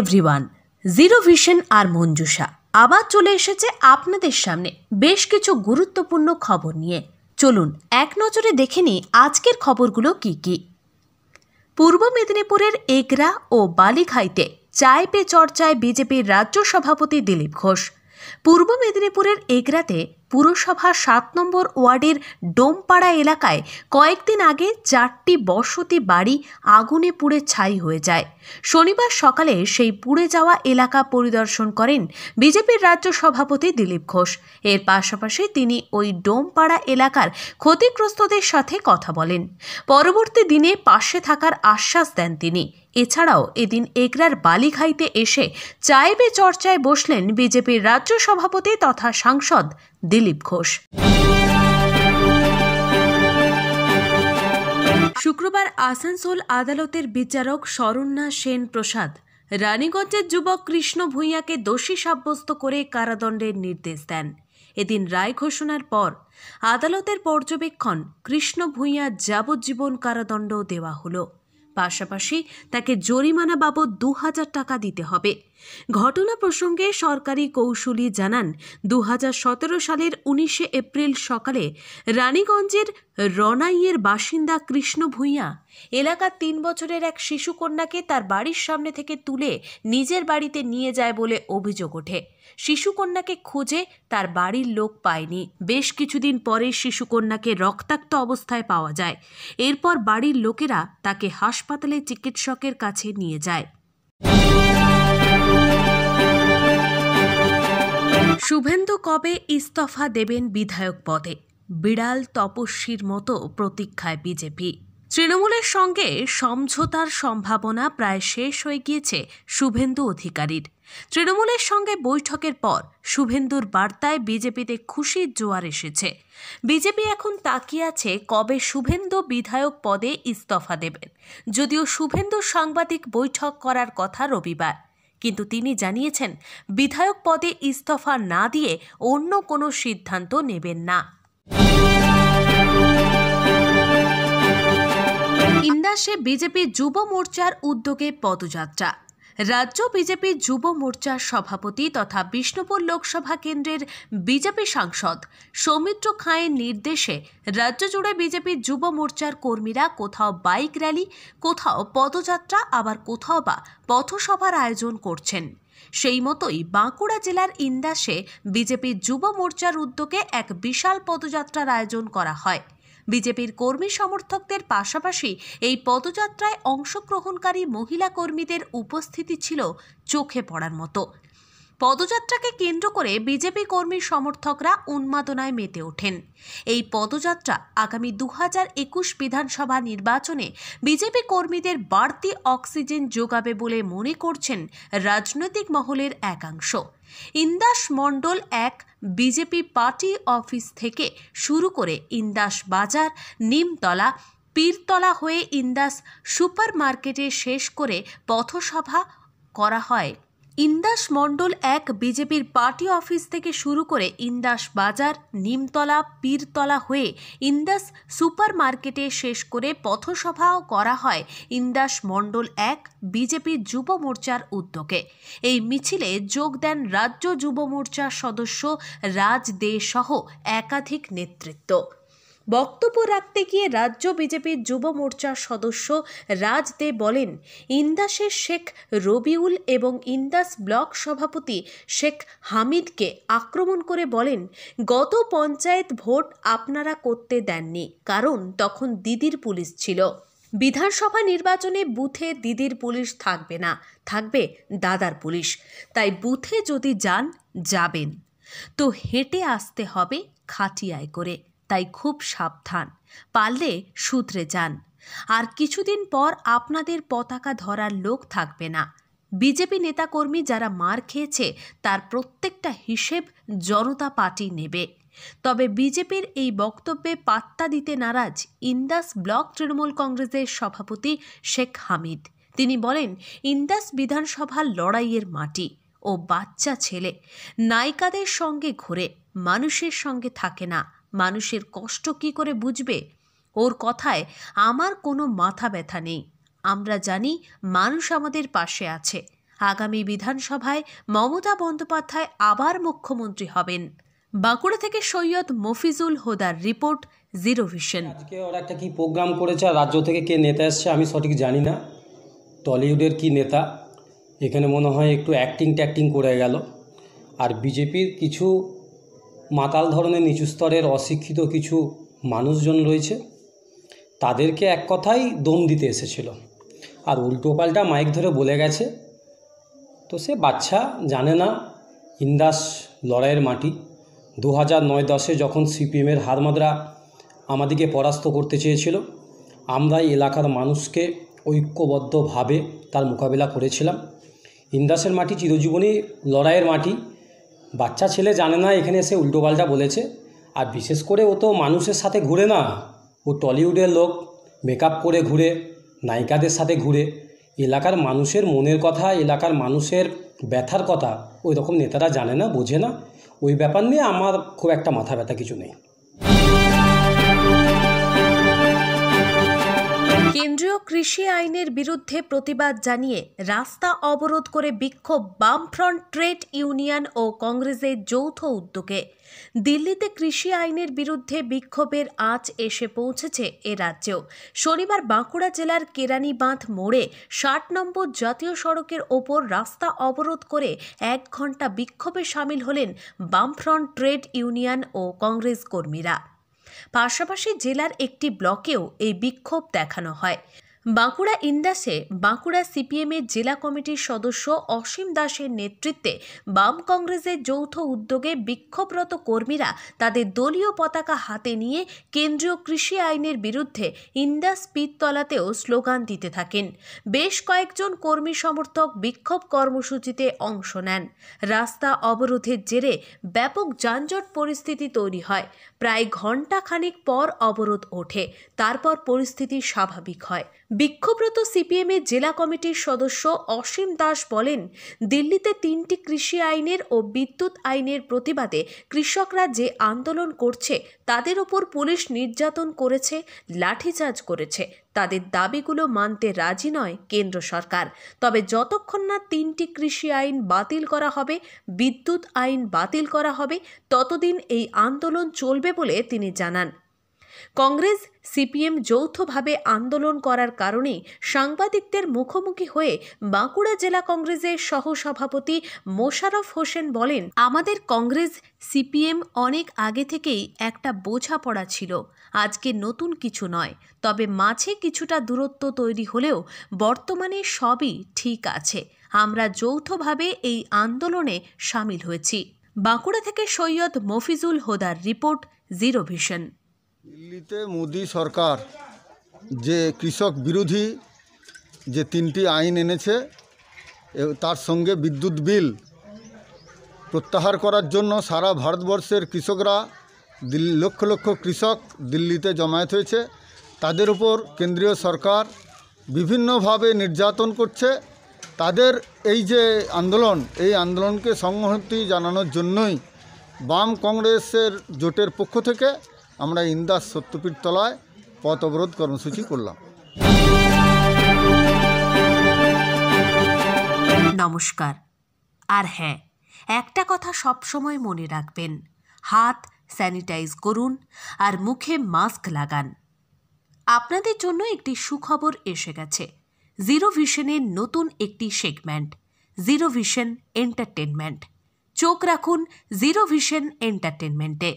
everyone zero vision আর মঞ্জুষা আবার চলে এসেছে আপনাদের সামনে বেশ কিছু গুরুত্বপূর্ণ খবর নিয়ে চলুন এক নজরে দেখে নিই আজকের খবরগুলো কি কি পূর্ব মেদিনীপুরের এগরা ও বালিঘাইতে চায় পে চর্চায় বিজেপির রাজ্য সভাপতি দিলীপ ঘোষ পূর্ব মেদিনীপুরের এগরাতে পুরসভা সাত নম্বর ওয়ার্ডের ডোমপাড়া এলাকায় কয়েকদিন আগে চারটি বসতি বাড়ি আগুনে পুড়ে ছাই হয়ে যায় শনিবার সকালে সেই পুড়ে যাওয়া এলাকা পরিদর্শন করেন বিজেপির রাজ্য সভাপতি দিলীপ ঘোষ এর পাশাপাশি তিনি ওই ডোমপাড়া এলাকার ক্ষতিগ্রস্তদের সাথে কথা বলেন পরবর্তী দিনে পাশে থাকার আশ্বাস দেন তিনি এছাড়াও এদিন এগরার বালিখাইতে এসে চায়েবে চর্চায় বসলেন বিজেপির রাজ্য সভাপতি তথা সাংসদ দিলীপ ঘোষ শুক্রবার আসানসোল আদালতের বিচারক শরণ্যা সেন প্রসাদ রানীগঞ্জের যুবক কৃষ্ণ ভূঁইয়াকে দোষী সাব্যস্ত করে কারাদণ্ডের নির্দেশ দেন এদিন রায় ঘোষণার পর আদালতের পর্যবেক্ষণ কৃষ্ণ ভূঁইয়া যাবজ্জীবন কারাদণ্ড দেওয়া হলো পাশাপাশি তাকে জরিমানা বাবদ দু হাজার টাকা দিতে হবে ঘটনা প্রসঙ্গে সরকারি কৌশলী জানান দু সালের উনিশে এপ্রিল সকালে রানীগঞ্জের রনাইয়ের বাসিন্দা কৃষ্ণ ভূঁইয়া এলাকার তিন বছরের এক শিশুকন্যাকে তার বাড়ির সামনে থেকে তুলে নিজের বাড়িতে নিয়ে যায় বলে অভিযোগ ওঠে শিশুকন্যাকে খুঁজে তার বাড়ির লোক পায়নি বেশ কিছুদিন পরে শিশুকন্যাকে রক্তাক্ত অবস্থায় পাওয়া যায় এরপর বাড়ির লোকেরা তাকে হাসপাতালে চিকিৎসকের কাছে নিয়ে যায় শুভেন্দু কবে ইস্তফা দেবেন বিধায়ক পদে বিড়াল তপস্বীর মতো প্রতীক্ষায় বিজেপি তৃণমূলের সঙ্গে সমঝোতার সম্ভাবনা প্রায় শেষ হয়ে গিয়েছে শুভেন্দু অধিকারীর তৃণমূলের সঙ্গে বৈঠকের পর শুভেন্দুর বার্তায় বিজেপিতে খুশির জোয়ার এসেছে বিজেপি এখন তাকিয়ে আছে কবে শুভেন্দু বিধায়ক পদে ইস্তফা দেবেন যদিও শুভেন্দু সাংবাদিক বৈঠক করার কথা রবিবার কিন্তু তিনি জানিয়েছেন বিধায়ক পদে ইস্তফা না দিয়ে অন্য কোনো সিদ্ধান্ত নেবেন না ইন্দাসে বিজেপি যুব মোর্চার উদ্যোগে পদযাত্রা রাজ্য বিজেপি যুব মোর্চার সভাপতি তথা বিষ্ণুপুর লোকসভা কেন্দ্রের বিজেপি সাংসদ সৌমিত্র খাঁয়ের নির্দেশে রাজ্য জুড়ে বিজেপি যুব মোর্চার কর্মীরা কোথাও বাইক র্যালি কোথাও পদযাত্রা আবার কোথাও বা পথসভার আয়োজন করছেন সেই মতোই বাঁকুড়া জেলার ইন্দাসে বিজেপি যুব মোর্চার উদ্যোগে এক বিশাল পদযাত্রার আয়োজন করা হয় বিজেপির কর্মী সমর্থকদের পাশাপাশি এই পদযাত্রায় অংশগ্রহণকারী মহিলা কর্মীদের উপস্থিতি ছিল চোখে পড়ার মতো পদযাত্রাকে কেন্দ্র করে বিজেপি কর্মী সমর্থকরা উন্মাদনায় মেতে ওঠেন এই পদযাত্রা আগামী দু একুশ বিধানসভা নির্বাচনে বিজেপি কর্মীদের বাড়তি অক্সিজেন যোগাবে বলে মনে করছেন রাজনৈতিক মহলের একাংশ ইন্দাস মণ্ডল এক বিজেপি পার্টি অফিস থেকে শুরু করে ইন্দাস বাজার নিমতলা পীরতলা হয়ে ইন্দাস সুপার মার্কেটে শেষ করে পথসভা করা হয় ইন্দাস মণ্ডল এক বিজেপির পার্টি অফিস থেকে শুরু করে ইন্দাস বাজার নিমতলা পীরতলা হয়ে ইন্দাস সুপার মার্কেটে শেষ করে পথসভাও করা হয় ইন্দাস মণ্ডল এক বিজেপি যুব মোর্চার উদ্যোগে এই মিছিলে যোগ দেন রাজ্য যুব মোর্চার সদস্য রাজ দে সহ একাধিক নেতৃত্ব বক্তব্য রাখতে গিয়ে রাজ্য বিজেপির যুব মোর্চার সদস্য রাজ দে বলেন ইন্দাসের শেখ রবিউল এবং ইন্দাস ব্লক সভাপতি শেখ হামিদকে আক্রমণ করে বলেন গত পঞ্চায়েত ভোট আপনারা করতে দেননি কারণ তখন দিদির পুলিশ ছিল বিধানসভা নির্বাচনে বুথে দিদির পুলিশ থাকবে না থাকবে দাদার পুলিশ তাই বুথে যদি যান যাবেন তো হেঁটে আসতে হবে খাটিয়ায় করে তাই খুব সাবধান পারলে সূত্রে যান আর কিছুদিন পর আপনাদের পতাকা ধরার লোক থাকবে না বিজেপি নেতাকর্মী যারা মার খেয়েছে তার প্রত্যেকটা হিসেব জনতা পার্টি নেবে তবে বিজেপির এই বক্তব্যে পাত্তা দিতে নারাজ ইন্দাস ব্লক তৃণমূল কংগ্রেসের সভাপতি শেখ হামিদ তিনি বলেন ইন্দাস বিধানসভা লড়াইয়ের মাটি ও বাচ্চা ছেলে নায়িকাদের সঙ্গে ঘুরে মানুষের সঙ্গে থাকে না মানুষের কষ্ট কি করে বুঝবে ওর কথায় আমার কোনো মাথা ব্যথা নেই আমরা জানি মানুষ আমাদের পাশে আছে আগামী বিধানসভায় মমতা বন্দ্যোপাধ্যায় আবার মুখ্যমন্ত্রী হবেন বাঁকুড়া থেকে সৈয়দ মফিজুল হোদার রিপোর্ট জিরো ভিশন আজকে ওরা একটা কী প্রোগ্রাম করেছে আর রাজ্য থেকে কে নেতা এসছে আমি সঠিক জানি না টলিউডের কি নেতা এখানে মনে হয় একটু অ্যাক্টিং ট্যাক্টিং করে গেল আর বিজেপির কিছু মাতাল ধরনের নিচু স্তরের অশিক্ষিত কিছু মানুষজন রয়েছে তাদেরকে এক কথাই দম দিতে এসেছিল আর উল্টো পাল্টা মাইক ধরে বলে গেছে তো সে বাচ্চা জানে না ইন্দাস লড়াইয়ের মাটি দু হাজার নয় দশে যখন সিপিএমের হারমাদরা আমাদেরকে পরাস্ত করতে চেয়েছিল আমরা এলাকার মানুষকে ঐক্যবদ্ধভাবে তার মোকাবিলা করেছিলাম ইন্দাসের মাটি চিরজীবনী লড়াইয়ের মাটি বাচ্চা ছেলে জানে না এখানে এসে উল্টোপাল্টা বলেছে আর বিশেষ করে ও তো মানুষের সাথে ঘুরে না ও টলিউডের লোক মেকআপ করে ঘুরে নায়িকাদের সাথে ঘুরে এলাকার মানুষের মনের কথা এলাকার মানুষের ব্যথার কথা ওই রকম নেতারা জানে না বোঝে না ওই ব্যাপার নিয়ে আমার খুব একটা মাথা ব্যথা কিছু নেই কেন্দ্রীয় কৃষি আইনের বিরুদ্ধে প্রতিবাদ জানিয়ে রাস্তা অবরোধ করে বিক্ষোভ বামফ্রন্ট ট্রেড ইউনিয়ন ও কংগ্রেসের যৌথ উদ্যোগে দিল্লিতে কৃষি আইনের বিরুদ্ধে বিক্ষোভের আজ এসে পৌঁছেছে এ রাজ্যেও শনিবার বাঁকুড়া জেলার কেরানি বাঁধ মোড়ে ষাট নম্বর জাতীয় সড়কের ওপর রাস্তা অবরোধ করে এক ঘন্টা বিক্ষোভে সামিল হলেন বামফ্রন্ট ট্রেড ইউনিয়ন ও কংগ্রেস কর্মীরা পাশাপাশি জেলার একটি ব্লকেও এই বিক্ষোভ দেখানো হয় বাঁকুড়া ইন্দাসে বাঁকুড়া সিপিএমের জেলা কমিটির সদস্য অসীম দাসের নেতৃত্বে বাম কংগ্রেসের যৌথ উদ্যোগে বিক্ষোভরত কর্মীরা তাদের দলীয় পতাকা হাতে নিয়ে কেন্দ্রীয় কৃষি আইনের বিরুদ্ধে ইন্দাস পিততলাতেও স্লোগান দিতে থাকেন বেশ কয়েকজন কর্মী সমর্থক বিক্ষোভ কর্মসূচিতে অংশ নেন রাস্তা অবরোধের জেরে ব্যাপক যানজট পরিস্থিতি তৈরি হয় প্রায় খানিক পর অবরোধ ওঠে তারপর পরিস্থিতি স্বাভাবিক হয় বিক্ষোভরত সিপিএমের জেলা কমিটির সদস্য অসীম দাস বলেন দিল্লিতে তিনটি কৃষি আইনের ও বিদ্যুৎ আইনের প্রতিবাদে কৃষকরা যে আন্দোলন করছে তাদের ওপর পুলিশ নির্যাতন করেছে লাঠিচার্জ করেছে তাদের দাবিগুলো মানতে রাজি নয় কেন্দ্র সরকার তবে যতক্ষণ না তিনটি কৃষি আইন বাতিল করা হবে বিদ্যুৎ আইন বাতিল করা হবে ততদিন এই আন্দোলন চলবে বলে তিনি জানান কংগ্রেস সিপিএম যৌথভাবে আন্দোলন করার কারণে সাংবাদিকদের মুখোমুখি হয়ে বাঁকুড়া জেলা কংগ্রেসের সহসভাপতি মোশারফ হোসেন বলেন আমাদের কংগ্রেস সিপিএম অনেক আগে থেকেই একটা বোঝাপড়া ছিল আজকে নতুন কিছু নয় তবে মাঝে কিছুটা দূরত্ব তৈরি হলেও বর্তমানে সবই ঠিক আছে আমরা যৌথভাবে এই আন্দোলনে সামিল হয়েছি বাঁকুড়া থেকে সৈয়দ মফিজুল হোদার রিপোর্ট জিরো ভিশন দিল্লিতে মোদী সরকার যে কৃষক বিরোধী যে তিনটি আইন এনেছে তার সঙ্গে বিদ্যুৎ বিল প্রত্যাহার করার জন্য সারা ভারতবর্ষের কৃষকরা লক্ষ লক্ষ কৃষক দিল্লিতে জমায়েত হয়েছে তাদের উপর কেন্দ্রীয় সরকার বিভিন্নভাবে নির্যাতন করছে তাদের এই যে আন্দোলন এই আন্দোলনকে সংহতি জানানোর জন্যই বাম কংগ্রেসের জোটের পক্ষ থেকে আমরা ইন্দাস সত্যপীঠ তলায় পথ অবরোধ কর্মসূচি করলাম নমস্কার আর হ্যাঁ একটা কথা সবসময় মনে রাখবেন হাত স্যানিটাইজ করুন আর মুখে মাস্ক লাগান আপনাদের জন্য একটি সুখবর এসে গেছে জিরো ভিশনের নতুন একটি সেগমেন্ট জিরো ভিশন এন্টারটেনমেন্ট চোখ রাখুন জিরো ভিশন এন্টারটেনমেন্টে